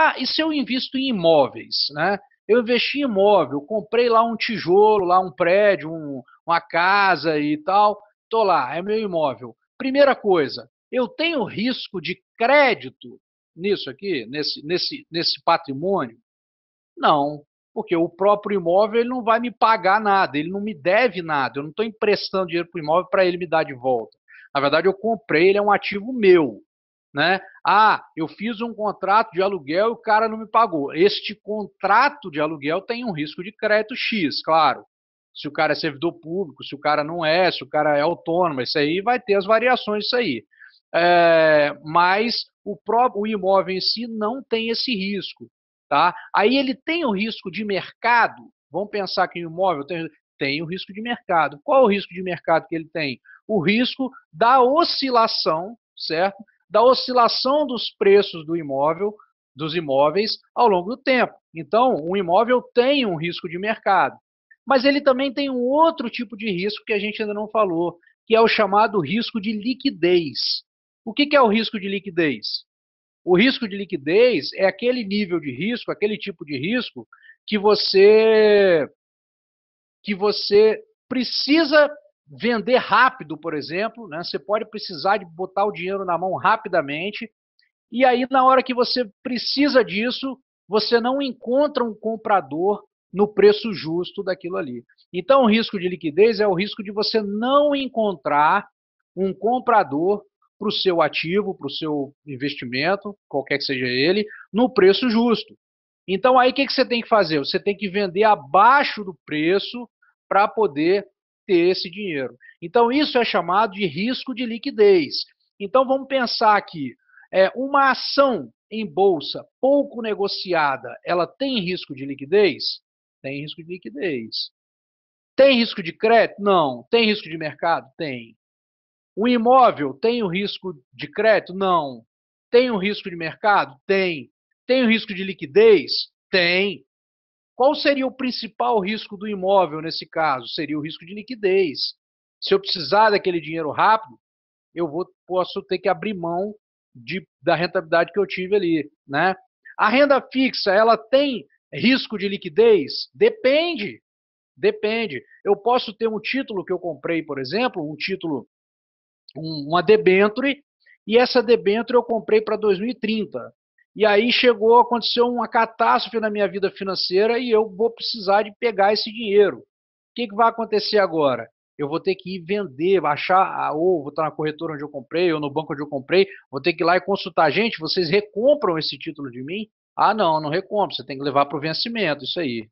Ah, e se eu invisto em imóveis, né? Eu investi em imóvel, comprei lá um tijolo, lá um prédio, um, uma casa e tal, tô lá, é meu imóvel. Primeira coisa, eu tenho risco de crédito nisso aqui, nesse, nesse, nesse patrimônio? Não, porque o próprio imóvel ele não vai me pagar nada, ele não me deve nada, eu não estou emprestando dinheiro para o imóvel para ele me dar de volta. Na verdade, eu comprei, ele é um ativo meu. Né? Ah, eu fiz um contrato de aluguel e o cara não me pagou. Este contrato de aluguel tem um risco de crédito X, claro. Se o cara é servidor público, se o cara não é, se o cara é autônomo, isso aí vai ter as variações isso aí. É, mas o próprio imóvel em si não tem esse risco. Tá? Aí ele tem o risco de mercado. Vamos pensar que o imóvel tem, tem o risco de mercado. Qual o risco de mercado que ele tem? O risco da oscilação, certo? da oscilação dos preços do imóvel, dos imóveis ao longo do tempo. Então, um imóvel tem um risco de mercado, mas ele também tem um outro tipo de risco que a gente ainda não falou, que é o chamado risco de liquidez. O que é o risco de liquidez? O risco de liquidez é aquele nível de risco, aquele tipo de risco que você que você precisa vender rápido, por exemplo, né? Você pode precisar de botar o dinheiro na mão rapidamente. E aí, na hora que você precisa disso, você não encontra um comprador no preço justo daquilo ali. Então, o risco de liquidez é o risco de você não encontrar um comprador para o seu ativo, para o seu investimento, qualquer que seja ele, no preço justo. Então, aí o que, que você tem que fazer? Você tem que vender abaixo do preço para poder ter esse dinheiro. Então, isso é chamado de risco de liquidez. Então, vamos pensar aqui: é, uma ação em bolsa pouco negociada, ela tem risco de liquidez? Tem risco de liquidez. Tem risco de crédito? Não. Tem risco de mercado? Tem. O imóvel tem o risco de crédito? Não. Tem o risco de mercado? Tem. Tem o risco de liquidez? Tem. Qual seria o principal risco do imóvel nesse caso? Seria o risco de liquidez. Se eu precisar daquele dinheiro rápido, eu vou, posso ter que abrir mão de, da rentabilidade que eu tive ali, né? A renda fixa, ela tem risco de liquidez? Depende. Depende. Eu posso ter um título que eu comprei, por exemplo, um título, um, uma debenture, e essa debenture eu comprei para 2030. E aí chegou, aconteceu uma catástrofe na minha vida financeira e eu vou precisar de pegar esse dinheiro. O que, que vai acontecer agora? Eu vou ter que ir vender, achar, ah, ou vou estar na corretora onde eu comprei, ou no banco onde eu comprei, vou ter que ir lá e consultar. Gente, vocês recompram esse título de mim? Ah, não, não recompro, você tem que levar para o vencimento, isso aí.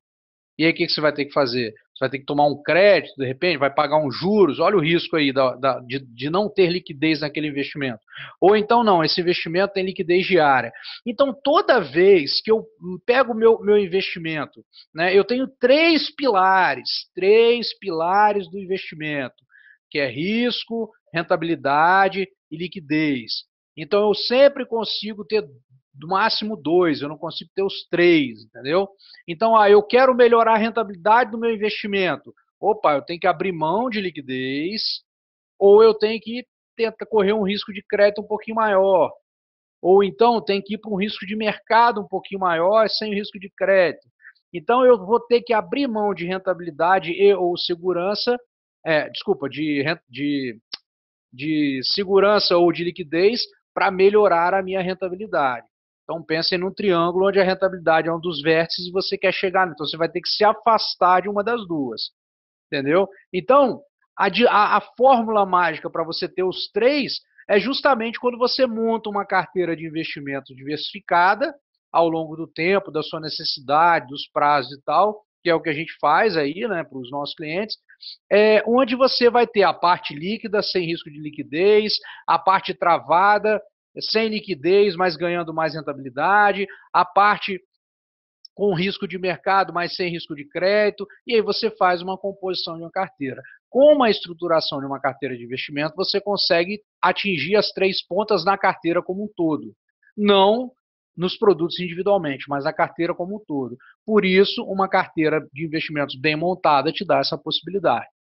E aí o que, você vai ter que fazer? Você vai ter que tomar um crédito, de repente, vai pagar uns juros, olha o risco aí da, da, de, de não ter liquidez naquele investimento. Ou então não, esse investimento tem liquidez diária. Então, toda vez que eu pego o meu, meu investimento, né, eu tenho três pilares, três pilares do investimento, que é risco, rentabilidade e liquidez. Então eu sempre consigo ter do máximo dois, eu não consigo ter os três, entendeu? Então, ah, eu quero melhorar a rentabilidade do meu investimento. Opa, eu tenho que abrir mão de liquidez ou eu tenho que tentar correr um risco de crédito um pouquinho maior. Ou então tem que ir para um risco de mercado um pouquinho maior sem risco de crédito. Então eu vou ter que abrir mão de rentabilidade e ou segurança, é, desculpa, de, de, de segurança ou de liquidez para melhorar a minha rentabilidade. Então pensem num triângulo onde a rentabilidade é um dos vértices e você quer chegar. Então você vai ter que se afastar de uma das duas. Entendeu? Então, a, a, a fórmula mágica para você ter os três é justamente quando você monta uma carteira de investimento diversificada ao longo do tempo, da sua necessidade, dos prazos e tal, que é o que a gente faz aí né, para os nossos clientes, é, onde você vai ter a parte líquida, sem risco de liquidez, a parte travada, sem liquidez, mas ganhando mais rentabilidade, a parte com risco de mercado, mas sem risco de crédito, e aí você faz uma composição de uma carteira. Com uma estruturação de uma carteira de investimento, você consegue atingir as três pontas na carteira como um todo, não nos produtos individualmente, mas na carteira como um todo. Por isso, uma carteira de investimentos bem montada te dá essa possibilidade.